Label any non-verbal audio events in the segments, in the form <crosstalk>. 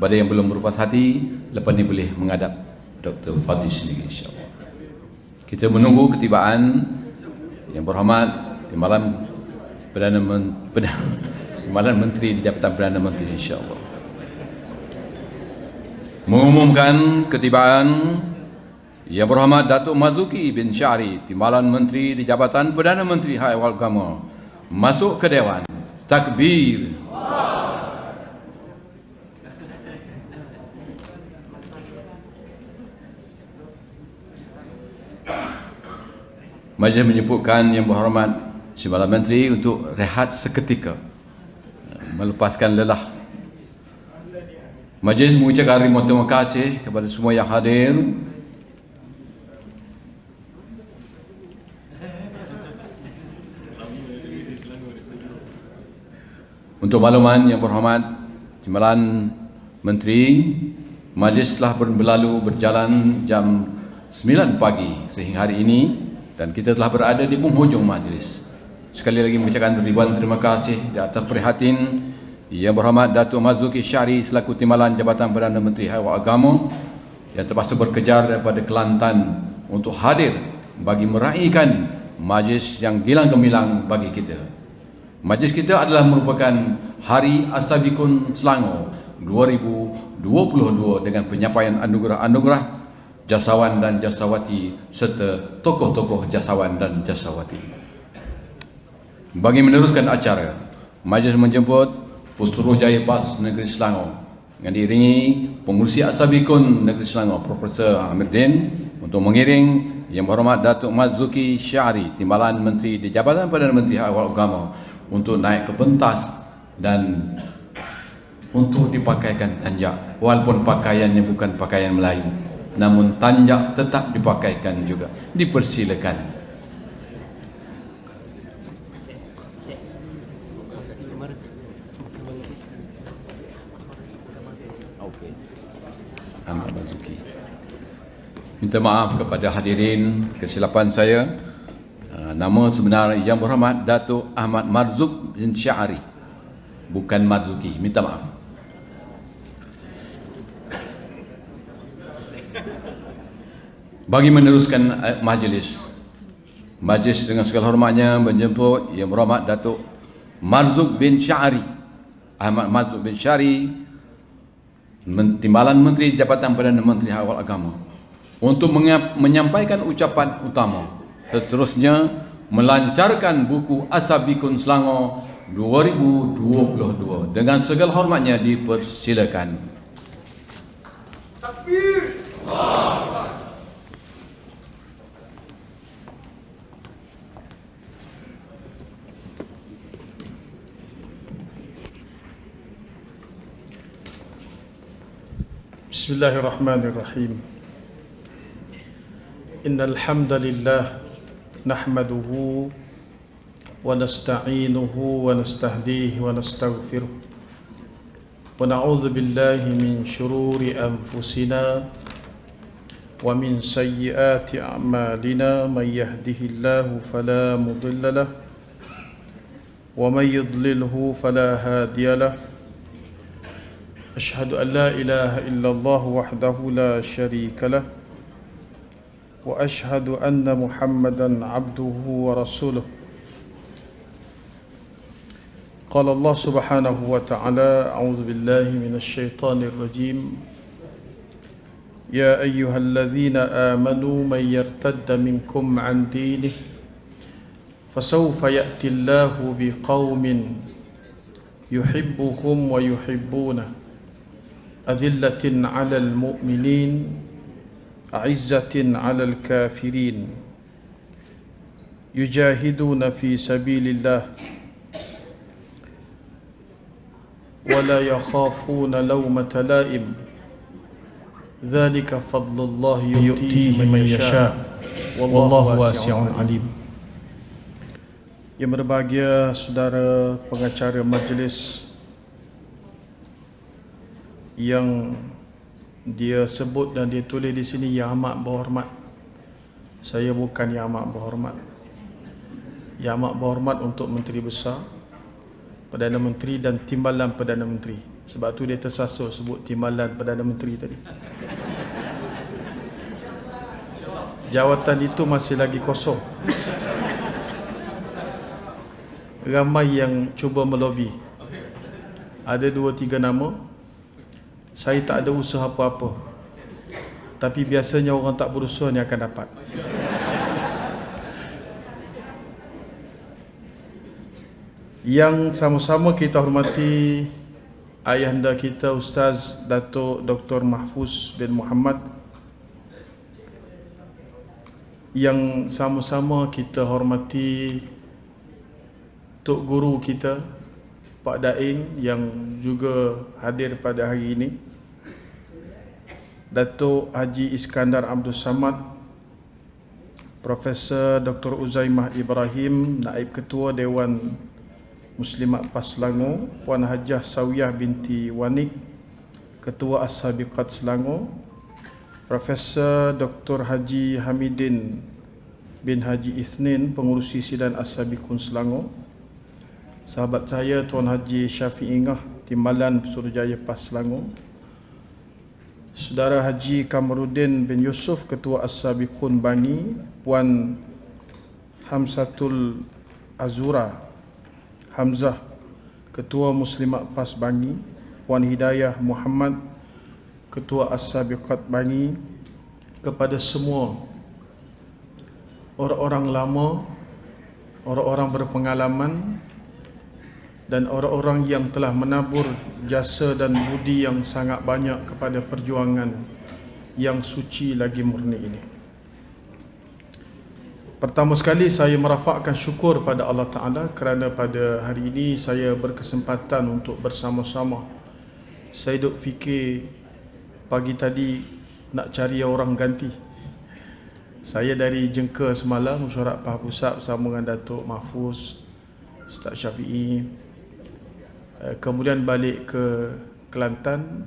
Kepada yang belum berupas hati, lepas ni boleh menghadap Dr. Fadli sendiri insyaAllah. Kita menunggu ketibaan yang berhormat di malam Perdana Menteri, <laughs> di malam Menteri di Jabatan Perdana Menteri insyaAllah. Mengumumkan ketibaan yang berhormat Datuk Mazuki bin Syari, Timbalan Menteri di Jabatan Perdana Menteri Hai Kamal masuk ke Dewan. Takbir. Allah. Majlis menyebutkan yang berhormat Si Menteri untuk rehat seketika Melepaskan lelah Majlis mengucapkan terima, terima kasih kepada semua yang hadir Untuk makluman yang berhormat Timbalan Menteri Majlis telah berlalu berjalan jam 9 pagi sehingga hari ini dan kita telah berada di penghujung majlis. Sekali lagi mengucapkan ribuan terima kasih di atas perhatian Yang Berhormat Datuk Mazuki Syari selaku Timbalan Jabatan Perdana Menteri Hewan Agama yang terpaksa berkejar daripada Kelantan untuk hadir bagi meraihkan majlis yang gilang gemilang bagi kita. Majlis kita adalah merupakan Hari Asabikun Selangor 2022 dengan penyampaian anugerah-anugerah jasawan dan jasawati serta tokoh-tokoh jasawan dan jasawati. Bagi meneruskan acara, majlis menjemput Jaya Bas Negeri Selangor dengan diiringi pengurusi Asabikun Negeri Selangor Profesor Amirdin untuk mengiring Yang Berhormat Datuk Mazuki Syari Timbalan Menteri di Jabatan Perdana Menteri Awal Agama untuk naik ke pentas dan untuk dipakaikan tanjak walaupun pakaiannya bukan pakaian Melayu namun tanjak tetap dipakaikan juga dipersilakan Minta maaf kepada hadirin kesilapan saya ah, Nama sebenar Yang Berhormat Datuk Ahmad Marzuk bin Syari Bukan Marzuki, minta maaf bagi meneruskan eh, majlis. Majlis dengan segala hormatnya menjemput Yang Berhormat Datuk Marzuk bin Syari. Ahmad Marzuk bin Syari Timbalan Menteri Jabatan Perdana Menteri Awal Agama untuk menyampaikan ucapan utama. Seterusnya melancarkan buku Asabikun Selangor 2022 dengan segala hormatnya dipersilakan. Takbir. Allahu بسم الله الرحمن الرحيم إن الحمد لله نحمده ونستعينه ونستهديه ونستغفره ونعوذ بالله من شرور أنفسنا ومن سيئات أعمالنا من يهده الله فلا مضل له ومن يضلله فلا هادي له أشهد أن لا إله إلا الله وحده لا شريك له وأشهد أن محمدا عبده ورسوله قال الله سبحانه وتعالى أعوذ بالله من الشيطان الرجيم يا أيها الذين آمنوا من يرتد منكم عن دينه فسوف يأتي الله بقوم يحبهم ويحبونه أذلة على المؤمنين أعزة على الكافرين يجاهدون في سبيل الله ولا يخافون لومة لائم ذلك فضل الله يؤتيه من يشاء والله واسع عليم Yang berbahagia saudara pengacara majlis yang dia sebut dan dia tulis di sini yang amat berhormat saya bukan yang amat berhormat yang amat berhormat untuk menteri besar perdana menteri dan timbalan perdana menteri sebab tu dia tersasul sebut timbalan perdana menteri tadi jawatan itu masih lagi kosong ramai yang cuba melobi ada dua tiga nama saya tak ada usaha apa-apa tapi biasanya orang tak berusaha ni akan dapat yang sama-sama kita hormati ayahanda kita Ustaz Datuk Dr. Mahfuz bin Muhammad yang sama-sama kita hormati Tok Guru kita Pak Dain yang juga hadir pada hari ini Datuk Haji Iskandar Abdul Samad Profesor Dr. Uzaimah Ibrahim Naib Ketua Dewan Muslimat Paslangor Puan Hajah Sawiyah binti Wanik Ketua As-Sabiqat Selangor Profesor Dr. Haji Hamidin bin Haji Ithnin Pengurusi Sidan As-Sabiqun Selangor sahabat saya Tuan Haji Syafiq Ingah Timbalan Pesuruhjaya Pas Selangor Saudara Haji Kamarudin bin Yusuf Ketua As-Sabiqun Bangi, Puan Hamzatul Azura Hamzah Ketua Muslimat Pas Bangi, Puan Hidayah Muhammad Ketua As-Sabiqat Bangi Kepada semua Orang-orang lama Orang-orang berpengalaman dan orang-orang yang telah menabur jasa dan budi yang sangat banyak kepada perjuangan yang suci lagi murni ini. Pertama sekali saya merafakkan syukur pada Allah Ta'ala kerana pada hari ini saya berkesempatan untuk bersama-sama. Saya duk fikir pagi tadi nak cari orang ganti. Saya dari Jengka semalam, Musyarak Pahpusat bersama dengan Datuk Mahfuz, Ustaz Syafi'i, Eh, kemudian balik ke Kelantan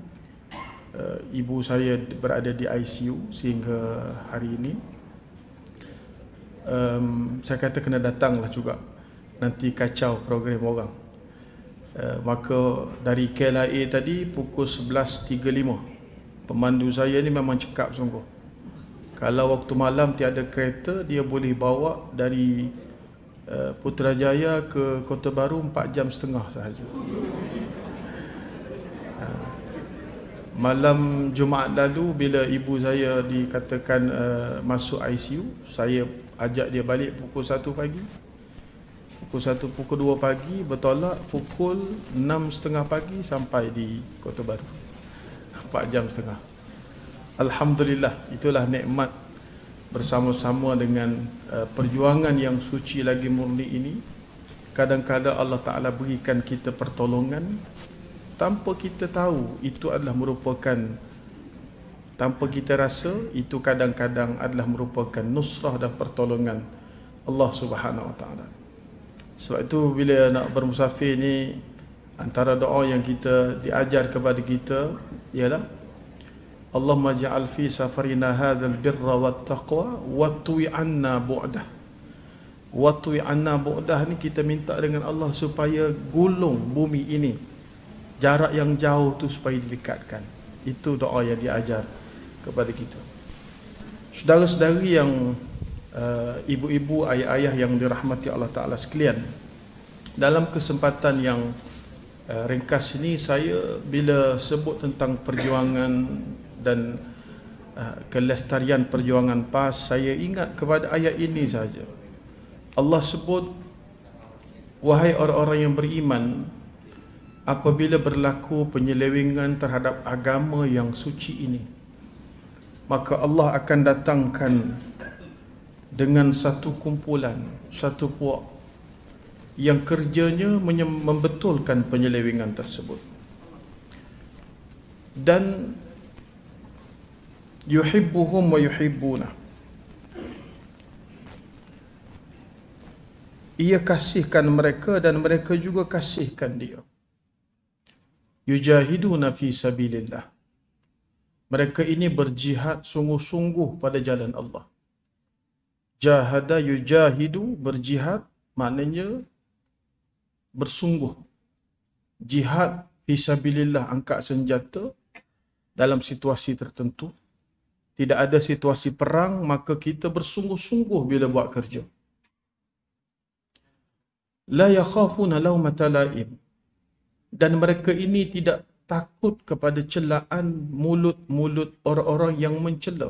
uh, ibu saya berada di ICU sehingga hari ini um, saya kata kena datanglah juga nanti kacau program orang uh, maka dari KLIA tadi pukul 11.35 pemandu saya ni memang cekap sungguh kalau waktu malam tiada kereta dia boleh bawa dari Eh, Putrajaya ke Kota Baru 4 jam setengah sahaja eh, Malam Jumaat lalu bila ibu saya dikatakan uh, masuk ICU Saya ajak dia balik pukul 1 pagi Pukul 1, pukul 2 pagi bertolak pukul setengah pagi sampai di Kota Baru 4 jam setengah Alhamdulillah itulah nikmat bersama-sama dengan uh, perjuangan yang suci lagi murni ini kadang-kadang Allah Taala berikan kita pertolongan tanpa kita tahu itu adalah merupakan tanpa kita rasa itu kadang-kadang adalah merupakan nusrah dan pertolongan Allah Subhanahu Wa Taala sebab itu bila nak bermusafir ni antara doa yang kita diajar kepada kita ialah اللهم اجعل في سفرنا هذا البر والتقوى واطوي عنا بعده واطوي عنا بعده ni kita minta dengan Allah supaya gulung bumi ini jarak yang jauh tu supaya didekatkan itu doa yang diajar kepada kita saudara-saudari yang uh, ibu-ibu ayah-ayah yang dirahmati Allah taala sekalian dalam kesempatan yang eh, ringkas ini saya bila sebut tentang perjuangan dan uh, kelestarian perjuangan PAS saya ingat kepada ayat ini saja Allah sebut wahai orang-orang yang beriman apabila berlaku penyelewengan terhadap agama yang suci ini maka Allah akan datangkan dengan satu kumpulan satu puak yang kerjanya menyem- membetulkan penyelewengan tersebut dan yuhibbuhum wa yuhibbuna ia kasihkan mereka dan mereka juga kasihkan dia yujahiduna fi sabilillah mereka ini berjihad sungguh-sungguh pada jalan Allah jahada yujahidu berjihad maknanya bersungguh jihad fi sabilillah angkat senjata dalam situasi tertentu tidak ada situasi perang maka kita bersungguh-sungguh bila buat kerja la yakhafuna lawmata laim dan mereka ini tidak takut kepada celaan mulut-mulut orang-orang yang mencela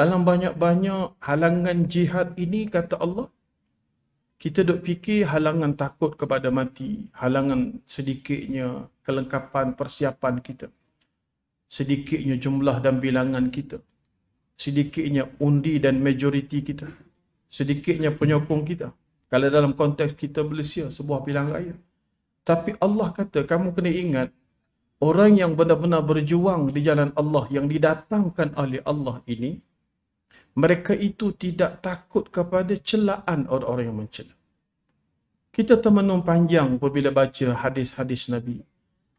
dalam banyak-banyak halangan jihad ini kata Allah kita duk fikir halangan takut kepada mati halangan sedikitnya kelengkapan persiapan kita sedikitnya jumlah dan bilangan kita sedikitnya undi dan majoriti kita sedikitnya penyokong kita kalau dalam konteks kita Malaysia sebuah pilihan raya tapi Allah kata kamu kena ingat orang yang benar-benar berjuang di jalan Allah yang didatangkan oleh Allah ini mereka itu tidak takut kepada celaan orang-orang yang mencela kita termenung panjang apabila baca hadis-hadis Nabi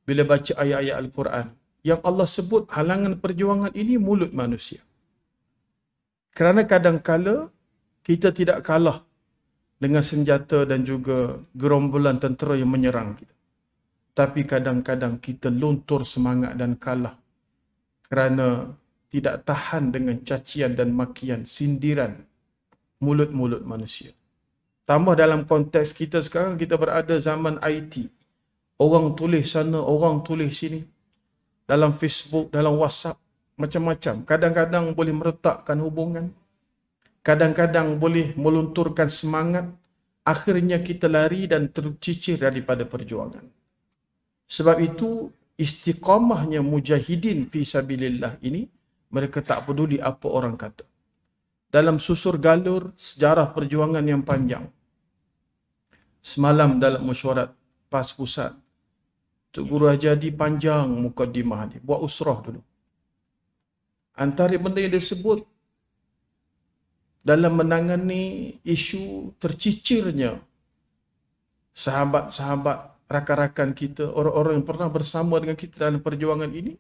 bila baca ayat-ayat Al-Quran yang Allah sebut halangan perjuangan ini mulut manusia. Kerana kadang kadangkala kita tidak kalah dengan senjata dan juga gerombolan tentera yang menyerang kita. Tapi kadang-kadang kita luntur semangat dan kalah kerana tidak tahan dengan cacian dan makian, sindiran mulut-mulut manusia. Tambah dalam konteks kita sekarang, kita berada zaman IT. Orang tulis sana, orang tulis sini dalam Facebook, dalam WhatsApp, macam-macam. Kadang-kadang boleh meretakkan hubungan. Kadang-kadang boleh melunturkan semangat. Akhirnya kita lari dan tercicir daripada perjuangan. Sebab itu istiqamahnya mujahidin fi sabilillah ini mereka tak peduli apa orang kata. Dalam susur galur sejarah perjuangan yang panjang. Semalam dalam mesyuarat PAS pusat Tok Guru Haji Hadi panjang mukaddimah ni. Buat usrah dulu. Antara benda yang disebut dalam menangani isu tercicirnya sahabat-sahabat rakan-rakan kita, orang-orang yang pernah bersama dengan kita dalam perjuangan ini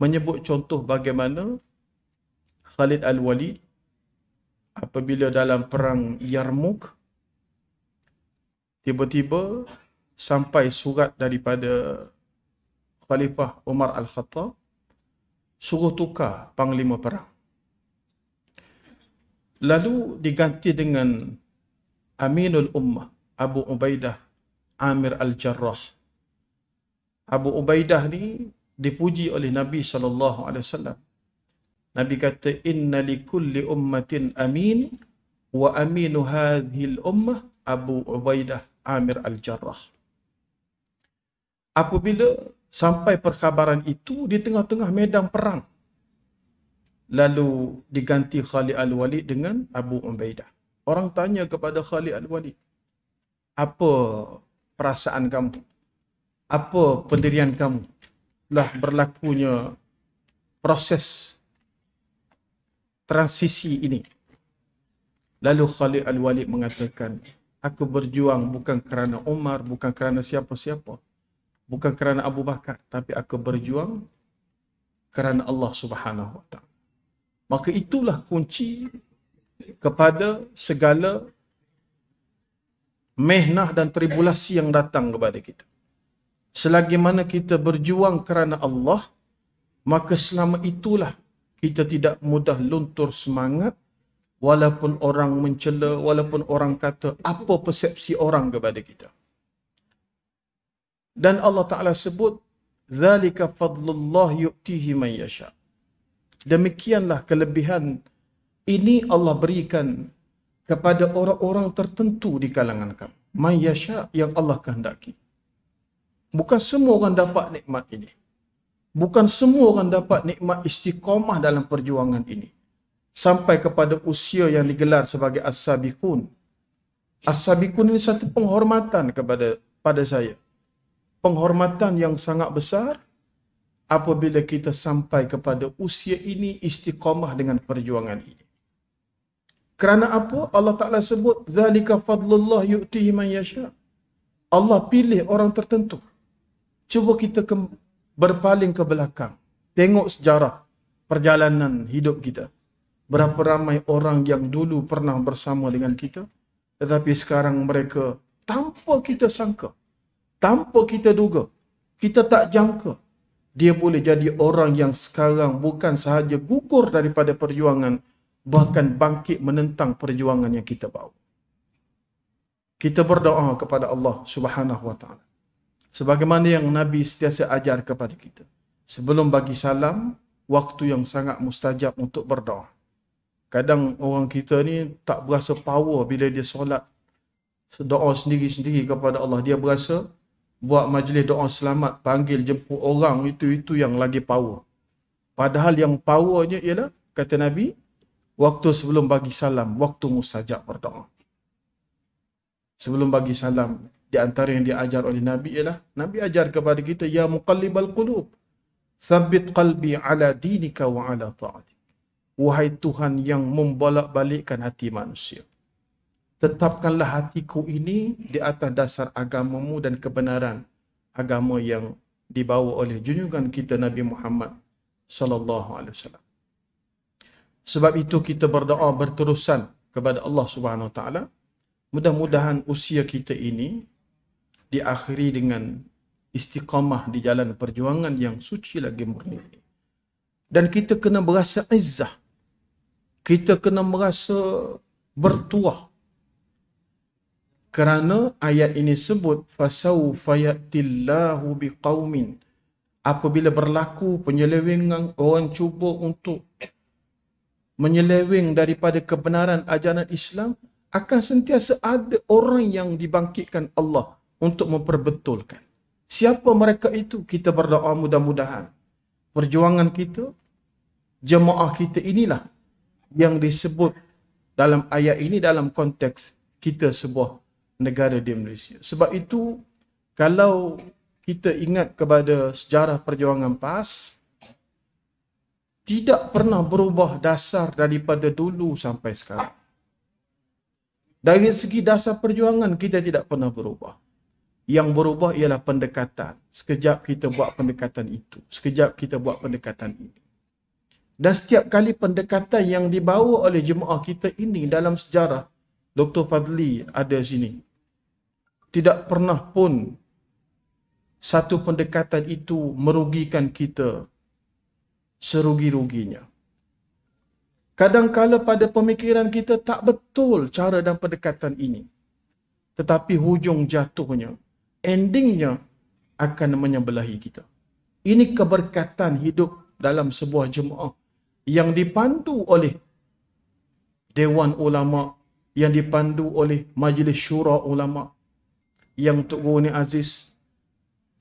menyebut contoh bagaimana Khalid Al-Walid apabila dalam perang Yarmouk tiba-tiba sampai surat daripada Khalifah Umar Al-Khattab suruh tukar panglima perang. Lalu diganti dengan Aminul Ummah Abu Ubaidah Amir Al-Jarrah. Abu Ubaidah ni dipuji oleh Nabi sallallahu alaihi wasallam. Nabi kata inna li ummatin amin wa aminu hadhil ummah Abu Ubaidah Amir Al-Jarrah apabila sampai perkhabaran itu di tengah-tengah medan perang lalu diganti Khalid Al-Walid dengan Abu Ubaidah orang tanya kepada Khalid Al-Walid apa perasaan kamu apa pendirian kamu lah berlakunya proses transisi ini lalu Khalid Al-Walid mengatakan aku berjuang bukan kerana Umar bukan kerana siapa-siapa bukan kerana Abu Bakar tapi aku berjuang kerana Allah Subhanahu Wa Taala. Maka itulah kunci kepada segala mehnah dan tribulasi yang datang kepada kita. Selagi mana kita berjuang kerana Allah, maka selama itulah kita tidak mudah luntur semangat walaupun orang mencela, walaupun orang kata apa persepsi orang kepada kita dan Allah Taala sebut zalika fadlullah yu'tihi man yasha demikianlah kelebihan ini Allah berikan kepada orang-orang tertentu di kalangan kamu man yasha yang Allah kehendaki bukan semua orang dapat nikmat ini bukan semua orang dapat nikmat istiqamah dalam perjuangan ini sampai kepada usia yang digelar sebagai as-sabiqun as-sabiqun ini satu penghormatan kepada pada saya penghormatan yang sangat besar apabila kita sampai kepada usia ini istiqamah dengan perjuangan ini. Kerana apa? Allah Ta'ala sebut, ذَلِكَ فَضْلُ اللَّهِ يُؤْتِهِ مَنْ Allah pilih orang tertentu. Cuba kita ke, berpaling ke belakang. Tengok sejarah perjalanan hidup kita. Berapa ramai orang yang dulu pernah bersama dengan kita. Tetapi sekarang mereka tanpa kita sangka tanpa kita duga, kita tak jangka dia boleh jadi orang yang sekarang bukan sahaja gugur daripada perjuangan bahkan bangkit menentang perjuangan yang kita bawa. Kita berdoa kepada Allah Subhanahu Wa Taala. Sebagaimana yang Nabi sentiasa ajar kepada kita. Sebelum bagi salam, waktu yang sangat mustajab untuk berdoa. Kadang orang kita ni tak berasa power bila dia solat doa sendiri-sendiri kepada Allah. Dia berasa buat majlis doa selamat, panggil jemput orang, itu-itu yang lagi power. Padahal yang powernya ialah, kata Nabi, waktu sebelum bagi salam, waktu musajak berdoa. Sebelum bagi salam, di antara yang diajar oleh Nabi ialah, Nabi ajar kepada kita, Ya al qulub, thabit qalbi ala dinika wa ala taati. Wahai Tuhan yang membolak-balikkan hati manusia tetapkanlah hatiku ini di atas dasar agamamu dan kebenaran agama yang dibawa oleh junjungan kita Nabi Muhammad sallallahu alaihi wasallam. Sebab itu kita berdoa berterusan kepada Allah Subhanahu wa taala. Mudah-mudahan usia kita ini diakhiri dengan istiqamah di jalan perjuangan yang suci lagi murni. Dan kita kena berasa izzah. Kita kena merasa bertuah kerana ayat ini sebut fasau fayatillahu biqaumin apabila berlaku penyelewengan orang cuba untuk menyeleweng daripada kebenaran ajaran Islam akan sentiasa ada orang yang dibangkitkan Allah untuk memperbetulkan siapa mereka itu kita berdoa mudah-mudahan perjuangan kita jemaah kita inilah yang disebut dalam ayat ini dalam konteks kita sebuah negara di Malaysia. Sebab itu kalau kita ingat kepada sejarah perjuangan PAS tidak pernah berubah dasar daripada dulu sampai sekarang. Dari segi dasar perjuangan kita tidak pernah berubah. Yang berubah ialah pendekatan. Sekejap kita buat pendekatan itu, sekejap kita buat pendekatan ini. Dan setiap kali pendekatan yang dibawa oleh jemaah kita ini dalam sejarah Dr. Fadli ada sini tidak pernah pun satu pendekatan itu merugikan kita serugi-ruginya. Kadangkala pada pemikiran kita tak betul cara dan pendekatan ini. Tetapi hujung jatuhnya, endingnya akan menyebelahi kita. Ini keberkatan hidup dalam sebuah jemaah yang dipandu oleh Dewan Ulama, yang dipandu oleh Majlis Syura Ulama, yang Tok Guru ni Aziz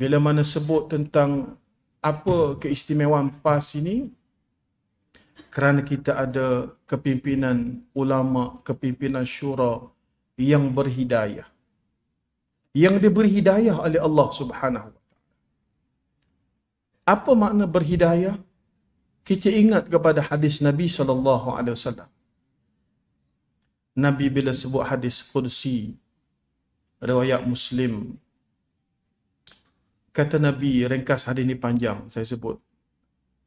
bila mana sebut tentang apa keistimewaan PAS ini kerana kita ada kepimpinan ulama, kepimpinan syura yang berhidayah. Yang diberi hidayah oleh Allah Subhanahu wa taala. Apa makna berhidayah? Kita ingat kepada hadis Nabi sallallahu alaihi wasallam. Nabi bila sebut hadis Qudsi riwayat Muslim kata Nabi ringkas hari ini panjang saya sebut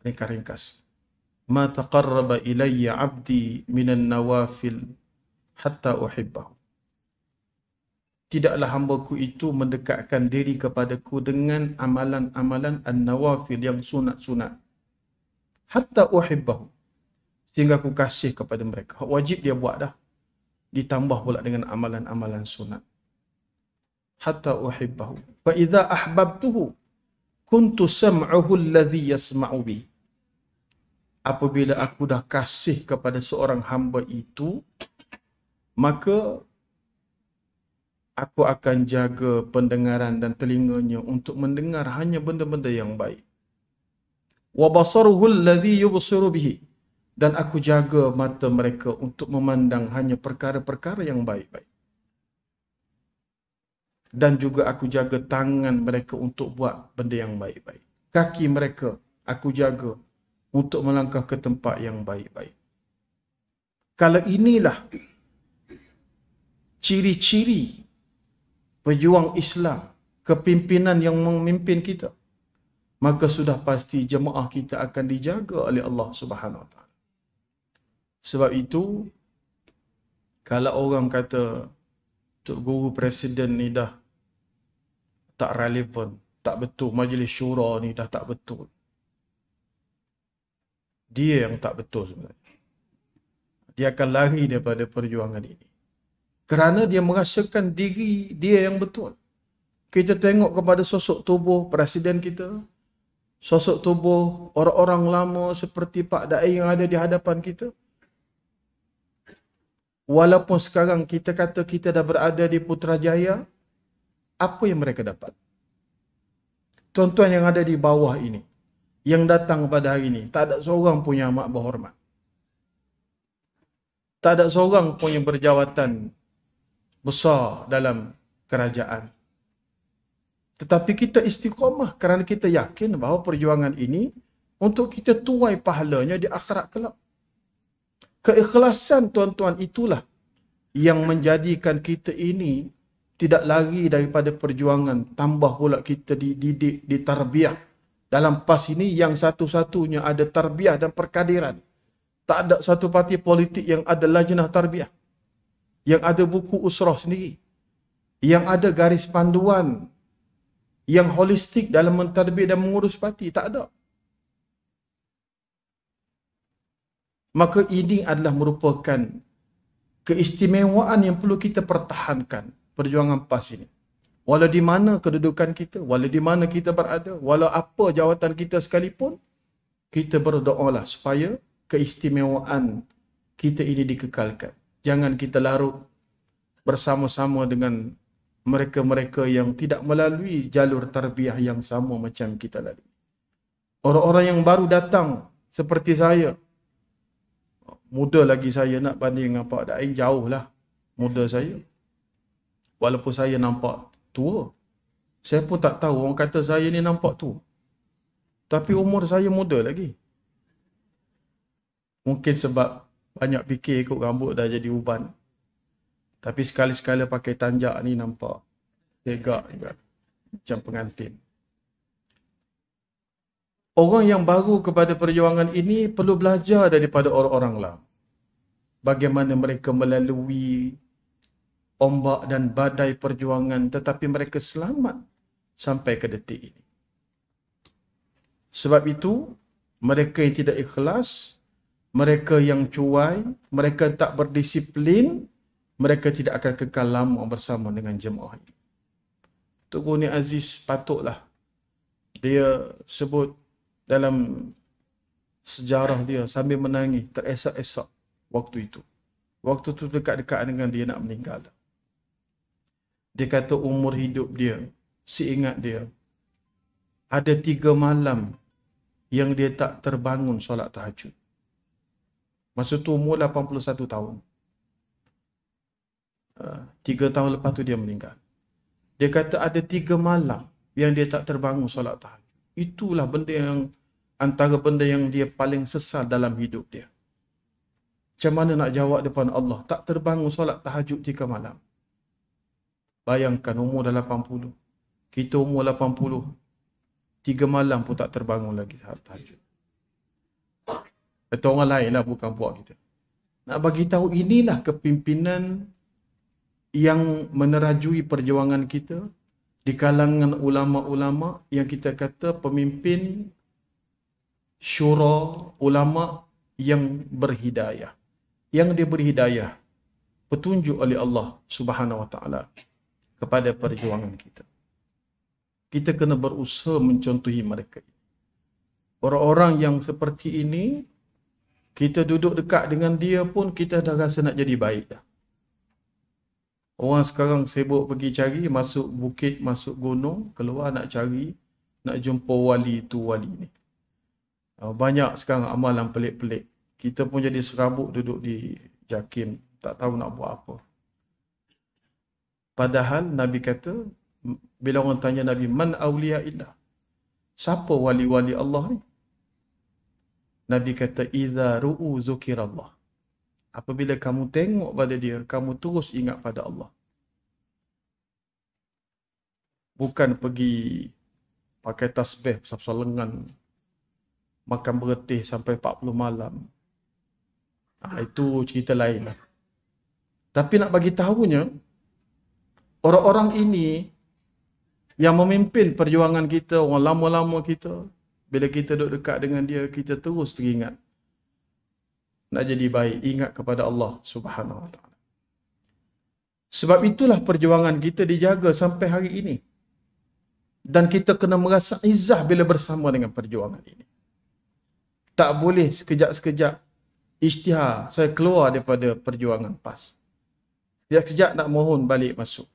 ringkas-ringkas ma taqarraba ilayya 'abdi minan nawafil hatta uhibbah. tidaklah hamba ku itu mendekatkan diri kepadaku dengan amalan-amalan an-nawafil yang sunat-sunat hatta uhibbah sehingga aku kasih kepada mereka wajib dia buat dah ditambah pula dengan amalan-amalan sunat حتى أحبه فإذا أحببته Kuntu سمعه الذي يسمع بي Apabila aku dah kasih kepada seorang hamba itu, maka aku akan jaga pendengaran dan telinganya untuk mendengar hanya benda-benda yang baik. Wa basaruhu alladhi yubsiru bihi dan aku jaga mata mereka untuk memandang hanya perkara-perkara yang baik-baik dan juga aku jaga tangan mereka untuk buat benda yang baik-baik. Kaki mereka aku jaga untuk melangkah ke tempat yang baik-baik. Kalau inilah ciri-ciri pejuang Islam, kepimpinan yang memimpin kita, maka sudah pasti jemaah kita akan dijaga oleh Allah Subhanahu SWT. Sebab itu, kalau orang kata Tok Guru Presiden ni dah tak relevan, tak betul. Majlis syura ni dah tak betul. Dia yang tak betul sebenarnya. Dia akan lari daripada perjuangan ini. Kerana dia merasakan diri dia yang betul. Kita tengok kepada sosok tubuh presiden kita, sosok tubuh orang-orang lama seperti Pak Dai yang ada di hadapan kita. Walaupun sekarang kita kata kita dah berada di Putrajaya, Jaya, apa yang mereka dapat? Tuan-tuan yang ada di bawah ini, yang datang pada hari ini, tak ada seorang pun yang amat berhormat. Tak ada seorang pun yang berjawatan besar dalam kerajaan. Tetapi kita istiqamah kerana kita yakin bahawa perjuangan ini untuk kita tuai pahalanya di akhirat kelak. Keikhlasan tuan-tuan itulah yang menjadikan kita ini tidak lari daripada perjuangan tambah pula kita dididik ditarbiah dalam PAS ini yang satu-satunya ada tarbiah dan perkadiran tak ada satu parti politik yang ada lajnah tarbiah yang ada buku usrah sendiri yang ada garis panduan yang holistik dalam mentadbir dan mengurus parti tak ada maka ini adalah merupakan keistimewaan yang perlu kita pertahankan perjuangan PAS ini. Walau di mana kedudukan kita, walau di mana kita berada, walau apa jawatan kita sekalipun, kita berdoa lah supaya keistimewaan kita ini dikekalkan. Jangan kita larut bersama-sama dengan mereka-mereka yang tidak melalui jalur tarbiyah yang sama macam kita lalui. Orang-orang yang baru datang seperti saya, muda lagi saya nak banding dengan Pak Daeng, jauh lah muda saya walaupun saya nampak tua. Saya pun tak tahu orang kata saya ni nampak tua. Tapi umur saya muda lagi. Mungkin sebab banyak fikir ikut rambut dah jadi uban. Tapi sekali-sekala pakai tanjak ni nampak segak juga. Macam pengantin. Orang yang baru kepada perjuangan ini perlu belajar daripada orang-orang lama. Bagaimana mereka melalui ombak dan badai perjuangan tetapi mereka selamat sampai ke detik ini. Sebab itu, mereka yang tidak ikhlas, mereka yang cuai, mereka tak berdisiplin, mereka tidak akan kekal lama bersama dengan jemaah ini. Tugu ni Aziz patutlah dia sebut dalam sejarah dia sambil menangis teresak-esak waktu itu. Waktu tu dekat-dekat dengan dia nak meninggal. Dah. Dia kata umur hidup dia, si ingat dia. Ada tiga malam yang dia tak terbangun solat tahajud. Masa tu umur 81 tahun. Ah, tiga tahun lepas tu dia meninggal. Dia kata ada tiga malam yang dia tak terbangun solat tahajud. Itulah benda yang antara benda yang dia paling sesal dalam hidup dia. Macam mana nak jawab depan Allah? Tak terbangun solat tahajud tiga malam. Bayangkan umur dah 80. Kita umur 80. Tiga malam pun tak terbangun lagi saat tahajud. Itu orang lain lah bukan buat kita. Nak bagi tahu inilah kepimpinan yang menerajui perjuangan kita di kalangan ulama-ulama yang kita kata pemimpin syura ulama yang berhidayah yang diberi hidayah petunjuk oleh Allah Subhanahu wa taala kepada perjuangan kita. Kita kena berusaha mencontohi mereka. Orang-orang yang seperti ini, kita duduk dekat dengan dia pun kita dah rasa nak jadi baik dah. Orang sekarang sibuk pergi cari, masuk bukit, masuk gunung, keluar nak cari, nak jumpa wali tu wali ni. Ah, banyak sekarang amalan pelik-pelik. Kita pun jadi serabut duduk di jakin tak tahu nak buat apa. Padahal Nabi kata bila orang tanya Nabi man awliya illah. Siapa wali-wali Allah ni? Nabi kata idza ru'u zukirallah. Apabila kamu tengok pada dia, kamu terus ingat pada Allah. Bukan pergi pakai tasbih sapsa lengan makan beretih sampai 40 malam. Ha, itu cerita lain lah. Tapi nak bagi tahunya, orang-orang ini yang memimpin perjuangan kita, orang lama-lama kita, bila kita duduk dekat dengan dia, kita terus teringat. Nak jadi baik, ingat kepada Allah subhanahu wa ta'ala. Sebab itulah perjuangan kita dijaga sampai hari ini. Dan kita kena merasa izah bila bersama dengan perjuangan ini. Tak boleh sekejap-sekejap ishtihar saya keluar daripada perjuangan PAS. Sekejap-sekejap nak mohon balik masuk.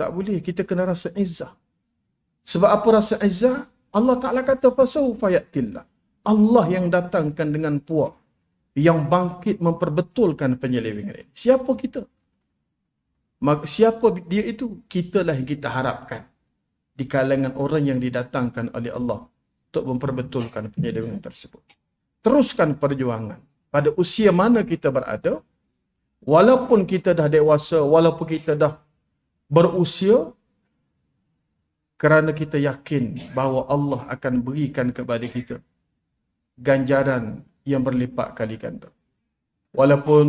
Tak boleh. Kita kena rasa izzah. Sebab apa rasa izzah? Allah Ta'ala kata, Fasau fayatillah. Allah yang datangkan dengan puak. Yang bangkit memperbetulkan penyelewengan ini. Siapa kita? Siapa dia itu? Kitalah yang kita harapkan. Di kalangan orang yang didatangkan oleh Allah. Untuk memperbetulkan penyelewengan tersebut. Teruskan perjuangan. Pada usia mana kita berada. Walaupun kita dah dewasa. Walaupun kita dah berusia kerana kita yakin bahawa Allah akan berikan kepada kita ganjaran yang berlipat kali ganda. Walaupun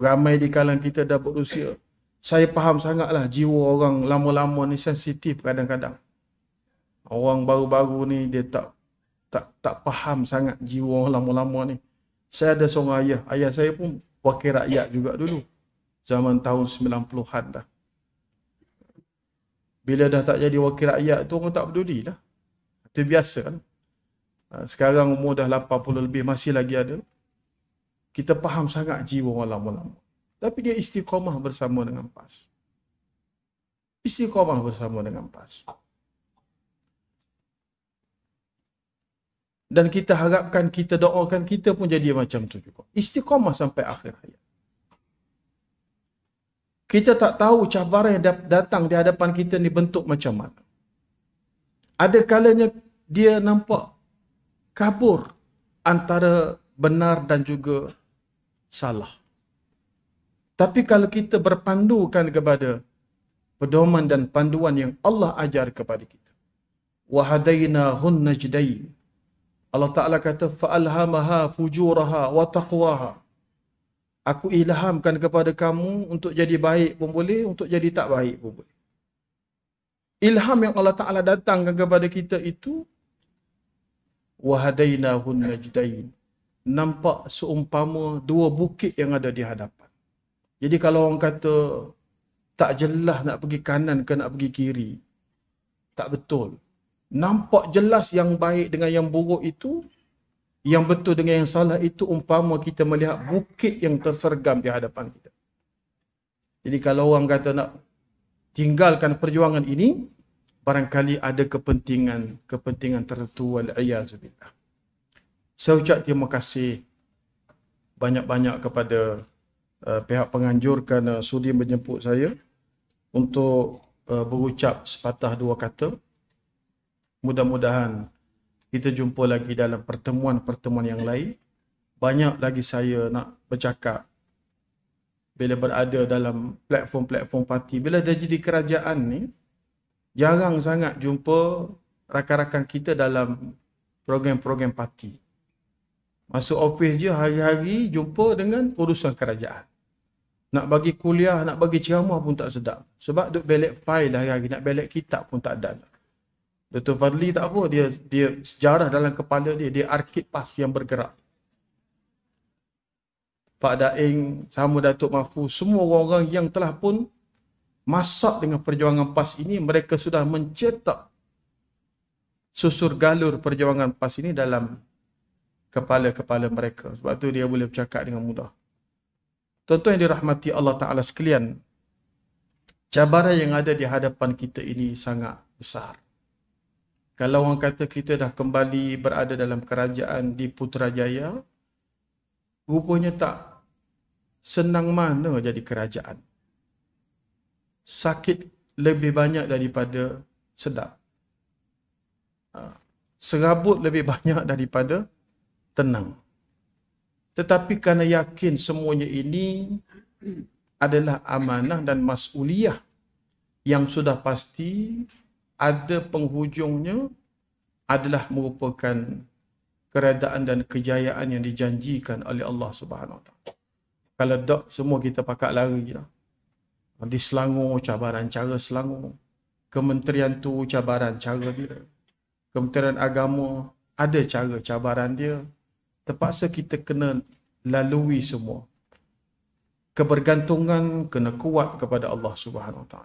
ramai di kalangan kita dah berusia, saya faham sangatlah jiwa orang lama-lama ni sensitif kadang-kadang. Orang baru-baru ni dia tak tak tak faham sangat jiwa orang lama-lama ni. Saya ada seorang ayah, ayah saya pun wakil rakyat juga dulu. Zaman tahun 90-an dah bila dah tak jadi wakil rakyat tu orang tak peduli lah. Itu biasa kan? Sekarang umur dah 80 lebih masih lagi ada. Kita faham sangat jiwa walam-walam. Tapi dia istiqamah bersama dengan PAS. Istiqamah bersama dengan PAS. Dan kita harapkan, kita doakan, kita pun jadi macam tu juga. Istiqamah sampai akhir hayat kita tak tahu cabaran yang datang di hadapan kita ni bentuk macam mana. Ada kalanya dia nampak kabur antara benar dan juga salah. Tapi kalau kita berpandukan kepada pedoman dan panduan yang Allah ajar kepada kita. Wahadaina hunnajdain. Allah Taala kata fa alhamaha fujuraha wa taqwaha aku ilhamkan kepada kamu untuk jadi baik pun boleh, untuk jadi tak baik pun boleh. Ilham yang Allah Ta'ala datangkan kepada kita itu, wahadayna hun Nampak seumpama dua bukit yang ada di hadapan. Jadi kalau orang kata, tak jelas nak pergi kanan ke nak pergi kiri, tak betul. Nampak jelas yang baik dengan yang buruk itu, yang betul dengan yang salah itu umpama kita melihat bukit yang tersergam di hadapan kita. Jadi kalau orang kata nak tinggalkan perjuangan ini, barangkali ada kepentingan, kepentingan tertentu wal'iyazubillah. Saya ucap terima kasih banyak-banyak kepada uh, pihak penganjur kerana sudi menjemput saya untuk uh, berucap sepatah dua kata. Mudah-mudahan kita jumpa lagi dalam pertemuan-pertemuan yang lain banyak lagi saya nak bercakap bila berada dalam platform-platform parti bila dah jadi kerajaan ni jarang sangat jumpa rakan-rakan kita dalam program-program parti masuk ofis je hari-hari jumpa dengan urusan kerajaan nak bagi kuliah, nak bagi ceramah pun tak sedap. Sebab duk belak file hari-hari, nak belak kitab pun tak ada. Dato Fadli tak apa dia dia sejarah dalam kepala dia dia arkit pas yang bergerak. Pak Daeng, sama Datuk Mahfu, semua orang-orang yang telah pun masuk dengan perjuangan PAS ini, mereka sudah mencetak susur galur perjuangan PAS ini dalam kepala-kepala mereka. Sebab tu dia boleh bercakap dengan mudah. Tentu yang dirahmati Allah Ta'ala sekalian, cabaran yang ada di hadapan kita ini sangat besar kalau orang kata kita dah kembali berada dalam kerajaan di Putrajaya, rupanya tak senang mana jadi kerajaan. Sakit lebih banyak daripada sedap. Ha, serabut lebih <laughs> banyak daripada tenang. Tetapi kerana yakin semuanya ini adalah amanah dan masuliah yang sudah pasti ada penghujungnya adalah merupakan keredaan dan kejayaan yang dijanjikan oleh Allah Subhanahu SWT. Kalau tak, semua kita pakai lari lah. Di Selangor, cabaran cara Selangor. Kementerian tu cabaran cara dia. Kementerian Agama, ada cara cabaran dia. Terpaksa kita kena lalui semua. Kebergantungan kena kuat kepada Allah Subhanahu SWT.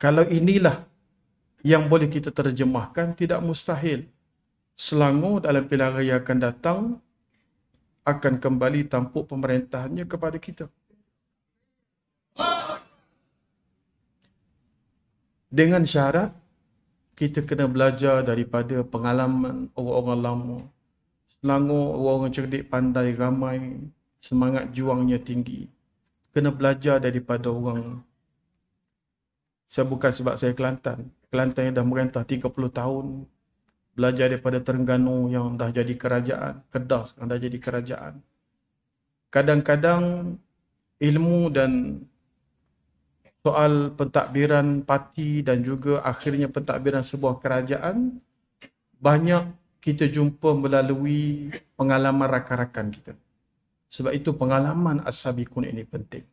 Kalau inilah yang boleh kita terjemahkan tidak mustahil. Selangor dalam pilihan raya akan datang akan kembali tampuk pemerintahannya kepada kita. Dengan syarat kita kena belajar daripada pengalaman orang-orang lama. Selangor orang-orang cerdik pandai ramai semangat juangnya tinggi. Kena belajar daripada orang saya bukan sebab saya Kelantan, Kelantan yang dah merentah 30 tahun belajar daripada Terengganu yang dah jadi kerajaan, Kedah sekarang dah jadi kerajaan. Kadang-kadang ilmu dan soal pentadbiran parti dan juga akhirnya pentadbiran sebuah kerajaan banyak kita jumpa melalui pengalaman rakan-rakan kita. Sebab itu pengalaman Ashabikun ini penting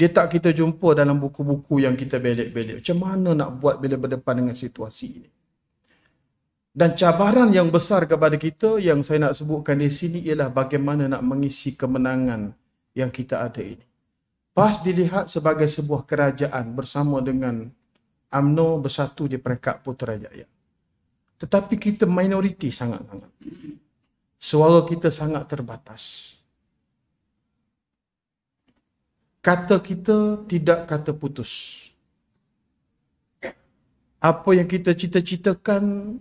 dia tak kita jumpa dalam buku-buku yang kita belik-belik. Macam mana nak buat bila berdepan dengan situasi ini? Dan cabaran yang besar kepada kita yang saya nak sebutkan di sini ialah bagaimana nak mengisi kemenangan yang kita ada ini. PAS dilihat sebagai sebuah kerajaan bersama dengan UMNO bersatu di peringkat Putrajaya. Tetapi kita minoriti sangat-sangat. Suara kita sangat terbatas kata kita tidak kata putus. Apa yang kita cita-citakan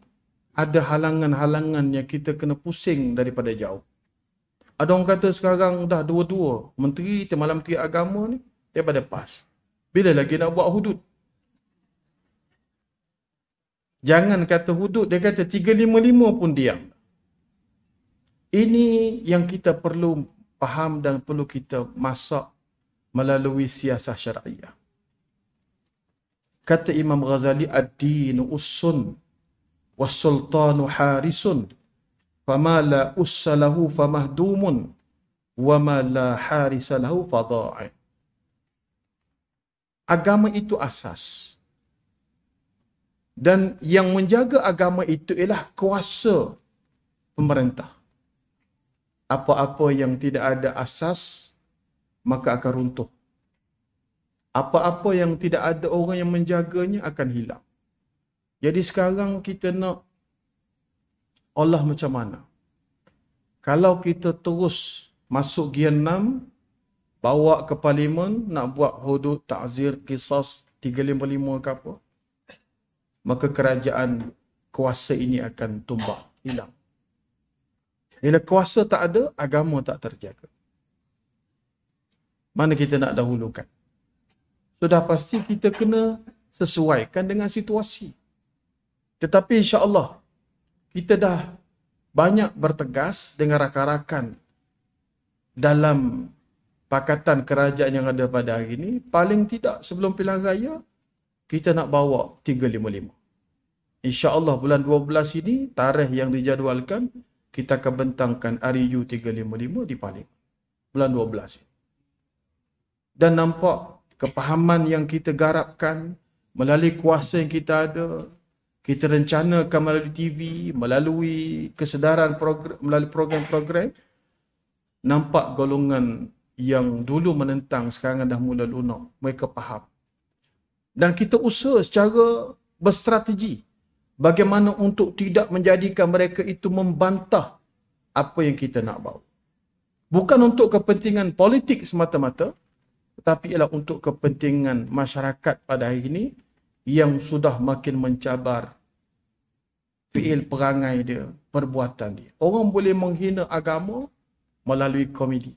ada halangan-halangan yang kita kena pusing daripada jauh. Ada orang kata sekarang dah dua-dua menteri malam menteri agama ni daripada PAS. Bila lagi nak buat hudud? Jangan kata hudud, dia kata 355 pun diam. Ini yang kita perlu faham dan perlu kita masak melalui siasah syariah. Kata Imam Ghazali, Ad-din usun, wassultan harisun, fama la ussalahu famahdumun, wama la harisalahu fadha'i. Agama itu asas. Dan yang menjaga agama itu ialah kuasa pemerintah. Apa-apa yang tidak ada asas, maka akan runtuh. Apa-apa yang tidak ada orang yang menjaganya akan hilang. Jadi sekarang kita nak Allah macam mana? Kalau kita terus masuk gian bawa ke parlimen, nak buat hudud, ta'zir, kisas, 355 ke apa, maka kerajaan kuasa ini akan tumbang, hilang. Bila kuasa tak ada, agama tak terjaga mana kita nak dahulukan. Sudah pasti kita kena sesuaikan dengan situasi. Tetapi insya-Allah kita dah banyak bertegas dengan rakan-rakan dalam pakatan kerajaan yang ada pada hari ini paling tidak sebelum pilihan raya kita nak bawa 355. Insya-Allah bulan 12 ini tarikh yang dijadualkan kita akan bentangkan RU e 355 di paling Bulan 12 ini dan nampak kepahaman yang kita garapkan melalui kuasa yang kita ada kita rencanakan melalui TV melalui kesedaran program melalui program-program nampak golongan yang dulu menentang sekarang dah mula lunak mereka faham dan kita usaha secara berstrategi bagaimana untuk tidak menjadikan mereka itu membantah apa yang kita nak bawa bukan untuk kepentingan politik semata-mata tetapi ialah untuk kepentingan masyarakat pada hari ini yang sudah makin mencabar fiil perangai dia, perbuatan dia. Orang boleh menghina agama melalui komedi.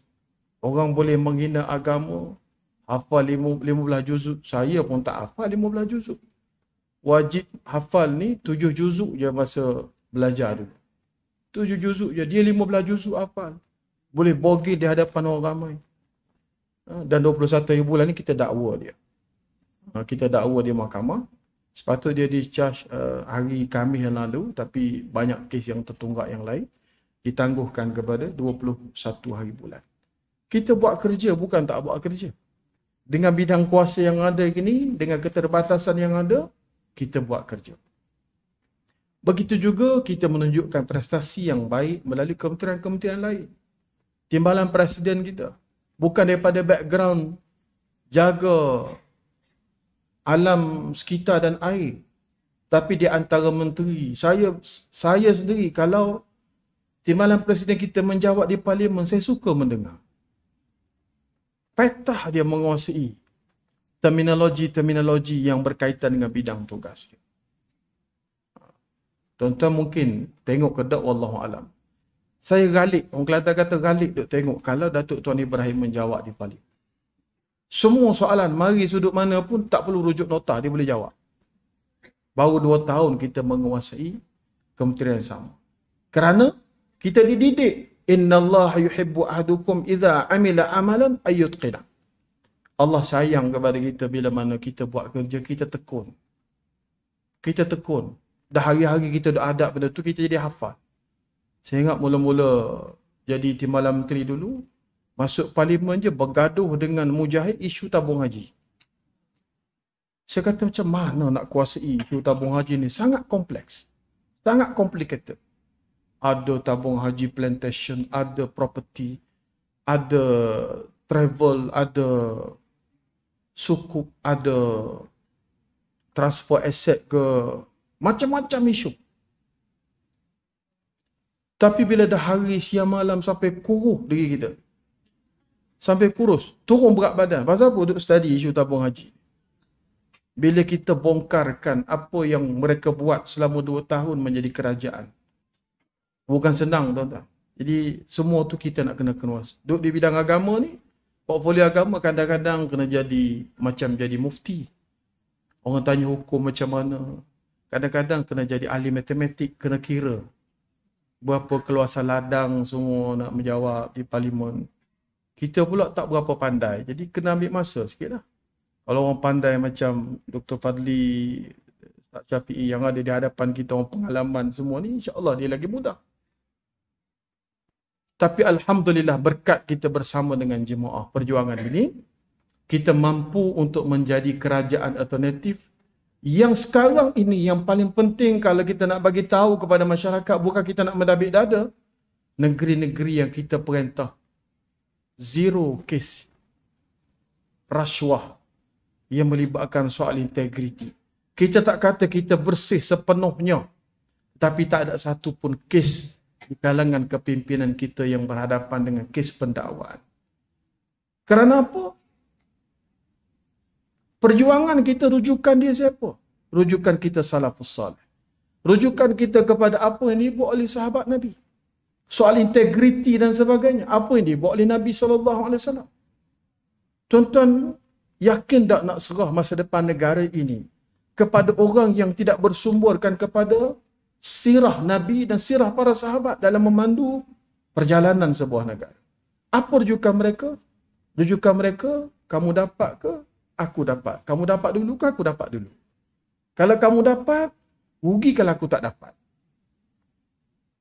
Orang boleh menghina agama hafal lima, lima belah juzuk. Saya pun tak hafal lima belah juzuk. Wajib hafal ni tujuh juzuk je masa belajar tu. Tujuh juzuk je. Dia lima belah juzuk hafal. Boleh bogey di hadapan orang ramai. Eh, dan 21 hari bulan ni kita dakwa dia. Eh, kita dakwa dia mahkamah. Sepatut dia di charge eh, hari kami yang lalu tapi banyak kes yang tertunggak yang lain ditangguhkan kepada 21 hari bulan. Kita buat kerja bukan tak buat kerja. Dengan bidang kuasa yang ada ini, dengan keterbatasan yang ada, kita buat kerja. Begitu juga kita menunjukkan prestasi yang baik melalui kementerian-kementerian lain. Timbalan presiden kita, bukan daripada background jaga alam sekitar dan air tapi di antara menteri saya saya sendiri kalau timbalan presiden kita menjawab di parlimen saya suka mendengar petah dia menguasai terminologi-terminologi yang berkaitan dengan bidang tugas. Tuan-tuan mungkin tengok kedok Wallahu'alam. Saya galik, orang Kelantan kata galik duk tengok kalau Datuk Tuan Ibrahim menjawab di balik. Semua soalan mari sudut mana pun tak perlu rujuk nota dia boleh jawab. Baru dua tahun kita menguasai kementerian sama. Kerana kita dididik Inna Allah yuhibbu ahdukum idha amila amalan ayyut qidah. Allah sayang kepada kita bila mana kita buat kerja, kita tekun. Kita tekun. Dah hari-hari kita dah ada benda tu, kita jadi hafal. Saya ingat mula-mula jadi Timbalan Menteri dulu, masuk parlimen je bergaduh dengan mujahid isu tabung haji. Saya kata macam mana nak kuasai isu tabung haji ni? Sangat kompleks. Sangat complicated. Ada tabung haji plantation, ada property, ada travel, ada suku, ada transfer asset ke macam-macam isu. Tapi bila dah hari siang malam sampai kuruh diri kita. Sampai kurus. Turun berat badan. Pasal apa duduk study isu tabung haji? Bila kita bongkarkan apa yang mereka buat selama dua tahun menjadi kerajaan. Bukan senang tuan-tuan. Jadi semua tu kita nak kena kenuas. Duduk di bidang agama ni, portfolio agama kadang-kadang kena jadi macam jadi mufti. Orang tanya hukum macam mana. Kadang-kadang kena jadi ahli matematik, kena kira berapa keluasan ladang semua nak menjawab di parlimen. Kita pula tak berapa pandai. Jadi kena ambil masa sikit lah. Kalau orang pandai macam Dr. Fadli, Ustaz Syafi'i yang ada di hadapan kita orang pengalaman semua ni, insyaAllah dia lagi mudah. Tapi Alhamdulillah berkat kita bersama dengan jemaah perjuangan ini, kita mampu untuk menjadi kerajaan alternatif yang sekarang ini yang paling penting kalau kita nak bagi tahu kepada masyarakat bukan kita nak mendabik dada. Negeri-negeri yang kita perintah. Zero kes. Rasuah. Yang melibatkan soal integriti. Kita tak kata kita bersih sepenuhnya. Tapi tak ada satu pun kes di kalangan kepimpinan kita yang berhadapan dengan kes pendakwaan. Kerana apa? Perjuangan kita rujukan dia siapa? Rujukan kita salafus salih. Rujukan kita kepada apa yang dibuat oleh sahabat Nabi. Soal integriti dan sebagainya. Apa yang dibuat oleh Nabi SAW. Tuan-tuan, yakin tak nak serah masa depan negara ini kepada orang yang tidak bersumburkan kepada sirah Nabi dan sirah para sahabat dalam memandu perjalanan sebuah negara. Apa rujukan mereka? Rujukan mereka, kamu dapat ke? aku dapat. Kamu dapat dulu ke aku dapat dulu? Kalau kamu dapat, rugi kalau aku tak dapat.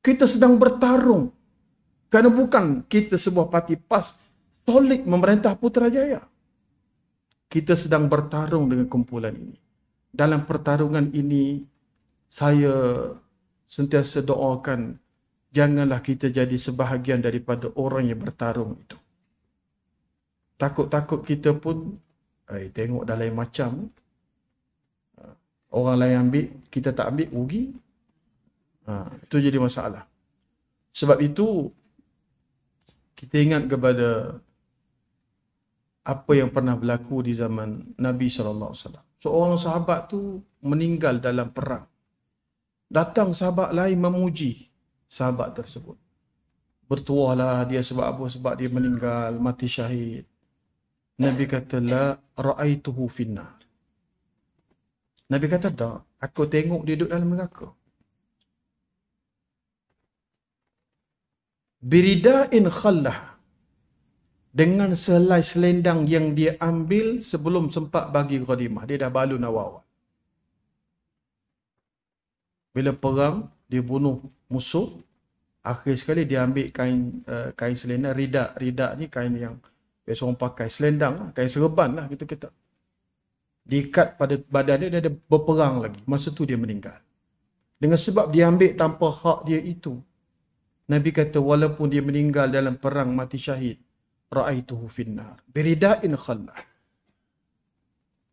Kita sedang bertarung. Kerana bukan kita sebuah parti PAS solid memerintah Putrajaya. Kita sedang bertarung dengan kumpulan ini. Dalam pertarungan ini, saya sentiasa doakan janganlah kita jadi sebahagian daripada orang yang bertarung itu. Takut-takut kita pun eh, tengok dah lain macam eh, orang lain ambil kita tak ambil rugi ha, itu jadi masalah sebab itu kita ingat kepada apa yang pernah berlaku di zaman Nabi saw. alaihi wasallam sahabat tu meninggal dalam perang datang sahabat lain memuji sahabat tersebut bertuahlah dia sebab apa sebab dia meninggal mati syahid Nabi kata la raaituhu finnar. Nabi kata tak, aku tengok dia duduk dalam neraka. Birida in khallah. Dengan selai selendang yang dia ambil sebelum sempat bagi ghanimah. Dia dah balun awal-awal. Bila perang, dia bunuh musuh. Akhir sekali dia ambil kain uh, kain selendang. Ridak. Ridak ni kain yang Biasa orang pakai selendang, lah, kain serban lah gitu kita. Diikat pada badan dia, dia ada berperang lagi. Masa tu dia meninggal. Dengan sebab dia ambil tanpa hak dia itu. Nabi kata, walaupun dia meninggal dalam perang mati syahid, ra'aituhu finnar. Beridain khallah.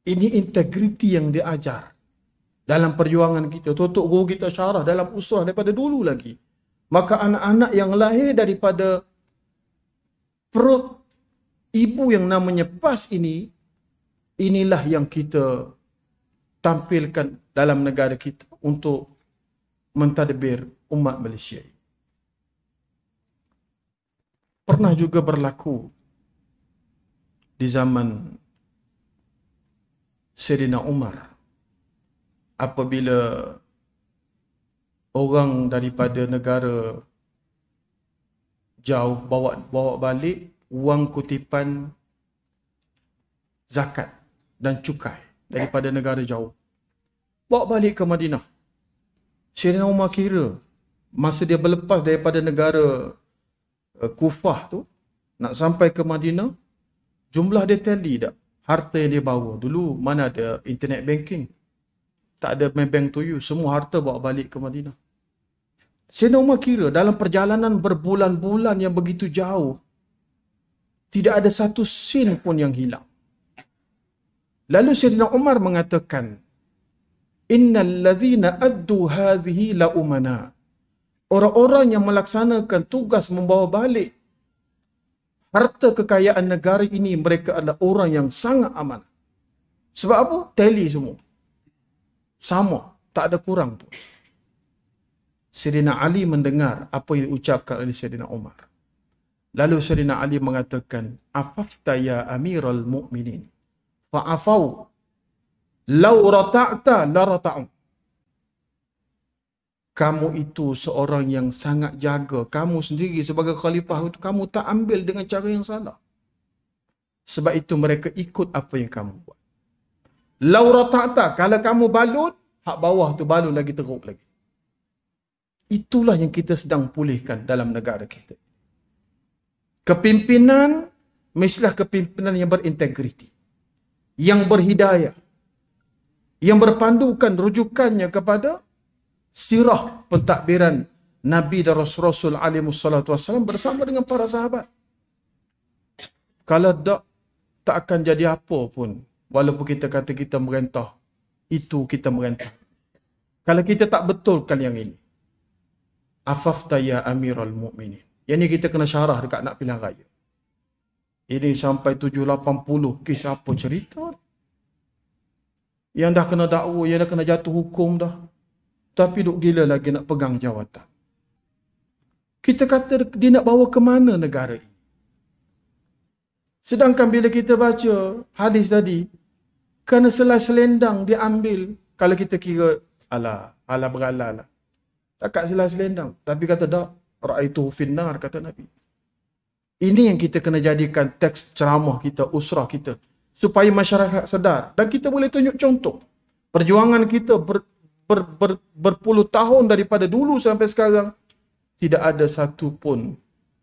Ini integriti yang dia ajar dalam perjuangan kita. Tutup guru kita syarah dalam usrah daripada dulu lagi. Maka anak-anak yang lahir daripada perut ibu yang namanya PAS ini inilah yang kita tampilkan dalam negara kita untuk mentadbir umat Malaysia. Pernah juga berlaku di zaman Serina Umar apabila orang daripada negara jauh bawa bawa balik wang kutipan zakat dan cukai daripada negara jauh. Bawa balik ke Madinah. Syirina Umar kira masa dia berlepas daripada negara eh, Kufah tu nak sampai ke Madinah jumlah dia tally tak? Harta yang dia bawa dulu mana ada internet banking. Tak ada bank to you. Semua harta bawa balik ke Madinah. Syirina Umar kira dalam perjalanan berbulan-bulan yang begitu jauh tidak ada satu sin pun yang hilang. Lalu Syedina Umar mengatakan, Innal ladhina addu hadhihi la umana. Orang-orang yang melaksanakan tugas membawa balik harta kekayaan negara ini mereka adalah orang yang sangat aman. Sebab apa? Teli semua. Sama. Tak ada kurang pun. Syedina Ali mendengar apa yang diucapkan oleh Syedina Umar. Lalu Sayyidina Ali mengatakan, "Afafta ya Amirul Mukminin." Fa'afau. "Law rata'ta la rata'u." Kamu itu seorang yang sangat jaga. Kamu sendiri sebagai khalifah itu, kamu tak ambil dengan cara yang salah. Sebab itu mereka ikut apa yang kamu buat. Law rata'ta. Kalau kamu balut, hak bawah tu balut lagi teruk lagi. Itulah yang kita sedang pulihkan dalam negara kita. Kepimpinan mestilah kepimpinan yang berintegriti. Yang berhidayah. Yang berpandukan rujukannya kepada sirah pentadbiran Nabi dan Rasul-Rasul alaihi wassalatu wassalam bersama dengan para sahabat. Kalau tak, tak akan jadi apa pun. Walaupun kita kata kita merentah. Itu kita merentah. Kalau kita tak betulkan yang ini. Afafta ya amiral mu'minin. Yang ni kita kena syarah dekat nak pilihan raya. Ini sampai 780 kes apa cerita Yang dah kena dakwa, yang dah kena jatuh hukum dah. Tapi duk gila lagi nak pegang jawatan. Kita kata dia nak bawa ke mana negara ini. Sedangkan bila kita baca hadis tadi, kerana selai selendang dia ambil, kalau kita kira, ala, ala beralah lah. tak Takat selai selendang. Tapi kata, dak, raaituhu finnar kata Nabi. Ini yang kita kena jadikan teks ceramah kita, usrah kita supaya masyarakat sedar dan kita boleh tunjuk contoh. Perjuangan kita ber, ber, ber, berpuluh tahun daripada dulu sampai sekarang tidak ada satu pun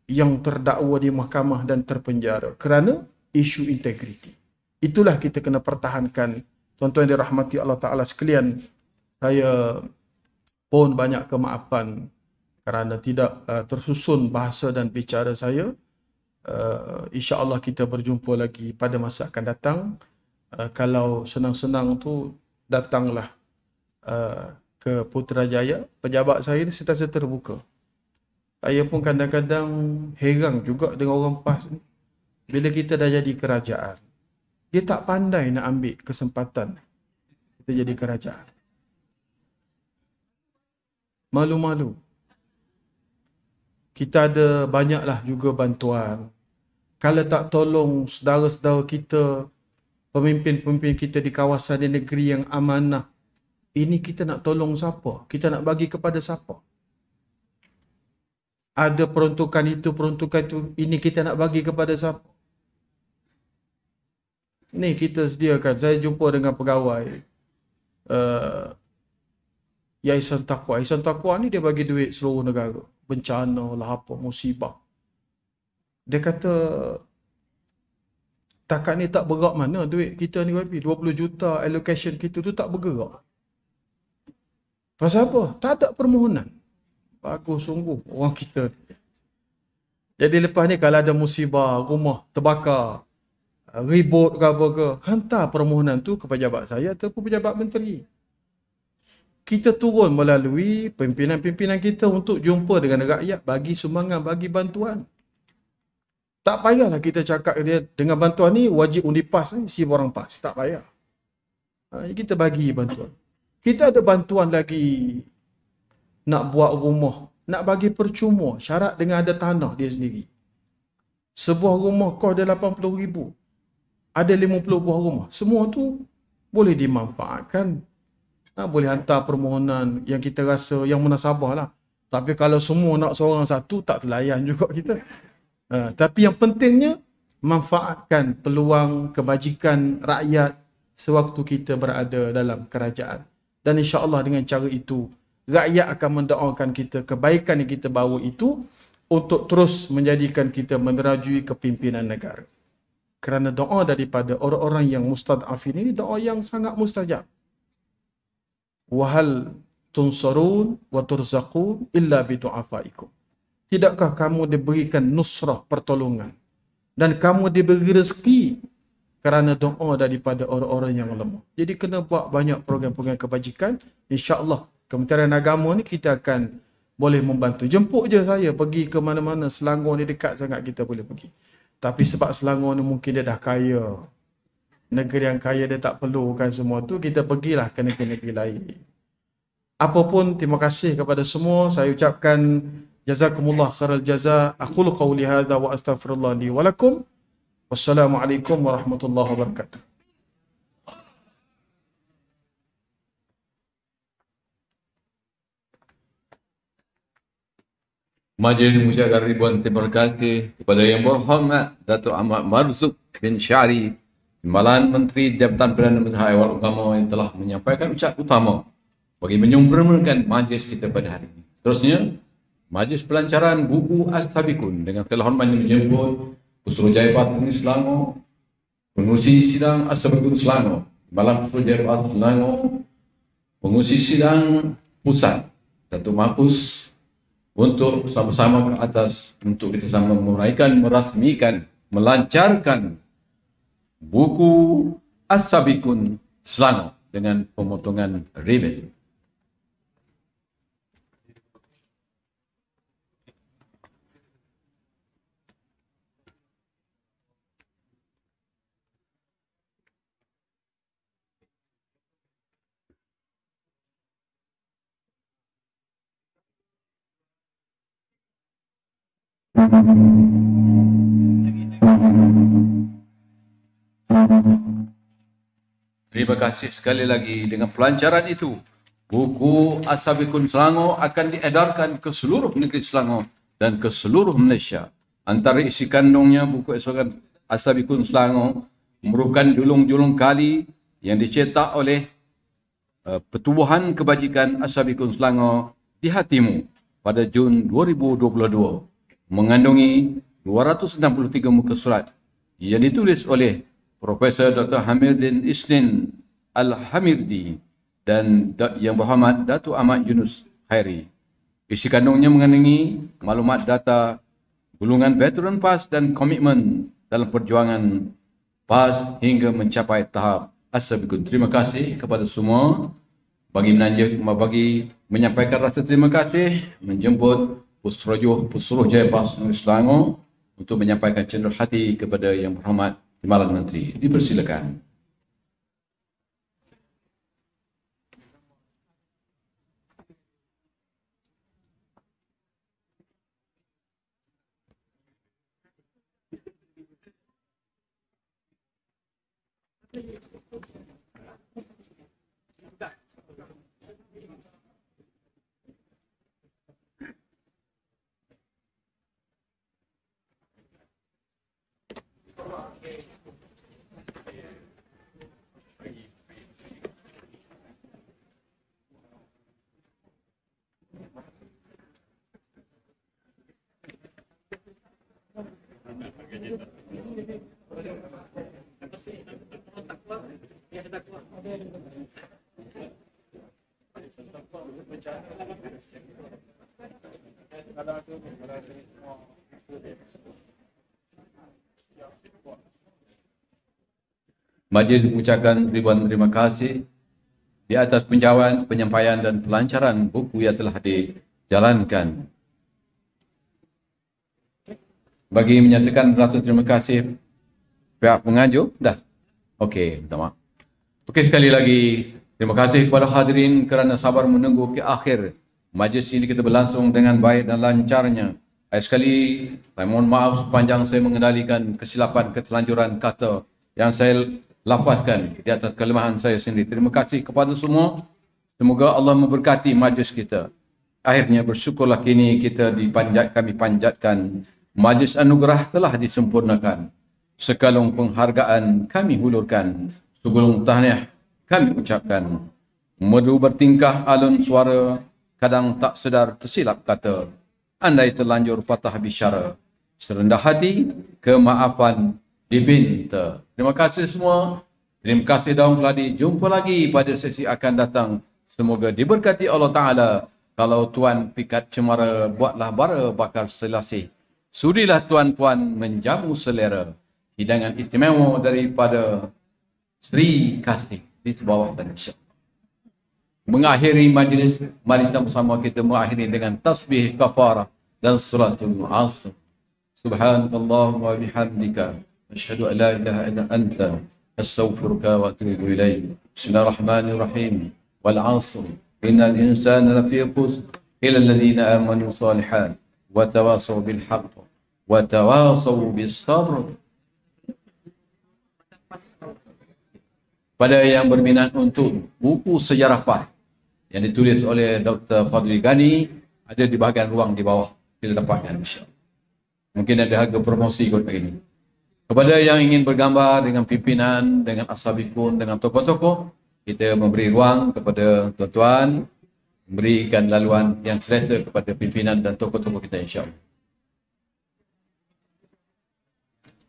yang terdakwa di mahkamah dan terpenjara kerana isu integriti. Itulah kita kena pertahankan. Tuan-tuan yang dirahmati Allah Taala sekalian, saya pun banyak kemaafan kerana tidak uh, tersusun bahasa dan bicara saya uh, Allah kita berjumpa lagi pada masa akan datang uh, kalau senang-senang tu datanglah uh, ke Putrajaya pejabat saya ni sentiasa terbuka saya pun kadang-kadang heran juga dengan orang PAS ni bila kita dah jadi kerajaan dia tak pandai nak ambil kesempatan kita jadi kerajaan malu-malu kita ada banyaklah juga bantuan. Kalau tak tolong saudara-saudara kita, pemimpin-pemimpin kita di kawasan di negeri yang amanah, ini kita nak tolong siapa? Kita nak bagi kepada siapa? Ada peruntukan itu, peruntukan itu, ini kita nak bagi kepada siapa? Ini kita sediakan. Saya jumpa dengan pegawai. Uh, Yayasan Takwa. Yayasan Takwa ni dia bagi duit seluruh negara. Bencana lah apa, musibah. Dia kata, takat ni tak bergerak mana duit kita ni babi. 20 juta allocation kita tu tak bergerak. Pasal apa? Tak ada permohonan. Bagus sungguh orang kita ni. Jadi lepas ni kalau ada musibah, rumah terbakar, ribut ke apa ke, hantar permohonan tu kepada pejabat saya ataupun pejabat menteri kita turun melalui pimpinan-pimpinan kita untuk jumpa dengan rakyat bagi sumbangan, bagi bantuan. Tak payahlah kita cakap dia dengan bantuan ni wajib undi pas ni, si orang pas. Tak payah. Ha, kita bagi bantuan. Kita ada bantuan lagi nak buat rumah, nak bagi percuma syarat dengan ada tanah dia sendiri. Sebuah rumah kau ada RM80,000. Ada 50 buah rumah. Semua tu boleh dimanfaatkan ha, boleh hantar permohonan yang kita rasa yang munasabah lah. Tapi kalau semua nak seorang satu, tak terlayan juga kita. Ha, tapi yang pentingnya, manfaatkan peluang kebajikan rakyat sewaktu kita berada dalam kerajaan. Dan insya Allah dengan cara itu, rakyat akan mendoakan kita kebaikan yang kita bawa itu untuk terus menjadikan kita menerajui kepimpinan negara. Kerana doa daripada orang-orang yang mustad'afin ini doa yang sangat mustajab wahal tunsarun wa turzaqun illa bi du'afaikum tidakkah kamu diberikan nusrah pertolongan dan kamu diberi rezeki kerana doa daripada orang-orang yang lemah jadi kena buat banyak program-program kebajikan insyaallah Kementerian Agama ni kita akan boleh membantu. Jemput je saya pergi ke mana-mana. Selangor ni dekat sangat kita boleh pergi. Tapi sebab Selangor ni mungkin dia dah kaya negeri yang kaya dia tak perlukan semua tu kita pergilah ke negeri-negeri lain apapun terima kasih kepada semua saya ucapkan jazakumullah khairal jaza aku qawli hadza wa astaghfirullah li wa lakum wassalamualaikum warahmatullahi wabarakatuh Majlis mengucapkan ribuan terima kasih kepada yang berhormat Datuk Ahmad Marzuk bin Syari Timbalan Menteri Jabatan Perdana Menteri Haiwan Utama yang telah menyampaikan ucap utama bagi menyempurnakan majlis kita pada hari ini. Seterusnya, majlis pelancaran buku As-Sabikun dengan kelahan menjemput Pusul Jaya Patung Islamo pengurusi sidang As-Sabikun Selangor, Timbalan Pusul Jaya Patung Selangor, pengurusi sidang pusat, Datuk Mahfuz untuk sama-sama ke atas untuk kita sama meraihkan, merasmikan, melancarkan buku As-Sabiqun Selangor dengan pemotongan ribbon. Thank you. Terima kasih sekali lagi dengan pelancaran itu. Buku Asabikun Selangor akan diedarkan ke seluruh negeri Selangor dan ke seluruh Malaysia. Antara isi kandungnya buku Asabikun Asabikun Selangor merupakan julung-julung kali yang dicetak oleh uh, Pertubuhan Kebajikan Asabikun Selangor di hatimu pada Jun 2022 mengandungi 263 muka surat yang ditulis oleh Profesor Dr. Hamidin Isnin Al-Hamirdi dan yang berhormat Datuk Ahmad Yunus Khairi. Isi kandungnya mengenai maklumat data gulungan veteran PAS dan komitmen dalam perjuangan PAS hingga mencapai tahap Assalamualaikum. Terima kasih kepada semua bagi menanjak bagi menyampaikan rasa terima kasih menjemput Pusrojoh Pusroh Jaya PAS Negeri Selangor untuk menyampaikan cenderah hati kepada yang berhormat Dimalam menteri, dipersilakan. Majlis mengucapkan ribuan terima kasih di atas penjawaan, penyampaian dan pelancaran buku yang telah dijalankan bagi menyatakan rasa terima kasih pihak penganjur dah okey minta maaf okey sekali lagi terima kasih kepada hadirin kerana sabar menunggu ke akhir majlis ini kita berlangsung dengan baik dan lancarnya Akhir sekali, saya mohon maaf sepanjang saya mengendalikan kesilapan, ketelanjuran kata yang saya lafazkan di atas kelemahan saya sendiri. Terima kasih kepada semua. Semoga Allah memberkati majlis kita. Akhirnya bersyukurlah kini kita dipanjat, kami panjatkan Majlis Anugerah telah disempurnakan. Sekalung penghargaan kami hulurkan. Segulung tahniah kami ucapkan. Merdu bertingkah alun suara, kadang tak sedar tersilap kata. Andai terlanjur patah bicara. Serendah hati, kemaafan dibinta. Terima kasih semua. Terima kasih daun keladi. Jumpa lagi pada sesi akan datang. Semoga diberkati Allah Ta'ala. Kalau Tuan Pikat Cemara, buatlah bara bakar selasih. Sudilah tuan tuan menjamu selera hidangan istimewa daripada Sri Kasih di sebuah tanah Mengakhiri majlis malam bersama kita mengakhiri dengan tasbih kafara dan suratul asr. Subhanallah wa bihamdika ashhadu an la ilaha illa anta astaghfiruka wa atubu ilaik. Bismillahirrahmanirrahim. Wal 'asr. Innal insana nafiqus ila إلى الذين آمنوا صالحات bil وتواصوا بالحق وتواصوا بالصبر Pada yang berminat untuk buku sejarah PAS yang ditulis oleh Dr. Fadli Ghani ada di bahagian ruang di bawah kita dapatkan insyaAllah. Mungkin ada harga promosi kot pagi ini. Kepada yang ingin bergambar dengan pimpinan, dengan asabikun, dengan tokoh-tokoh, kita memberi ruang kepada tuan-tuan memberikan laluan yang selesa kepada pimpinan dan tokoh-tokoh kita insyaAllah.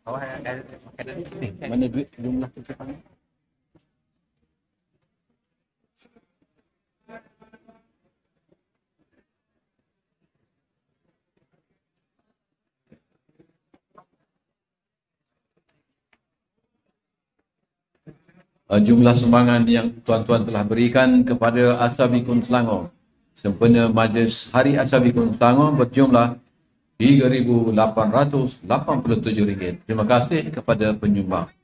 Awak ada makanan ni? Mana duit jumlah kecepatan ni? uh, jumlah sumbangan yang tuan-tuan telah berikan kepada Asabikun Selangor sempena majlis Hari Asabikun Selangor berjumlah RM3,887. Terima kasih kepada penyumbang.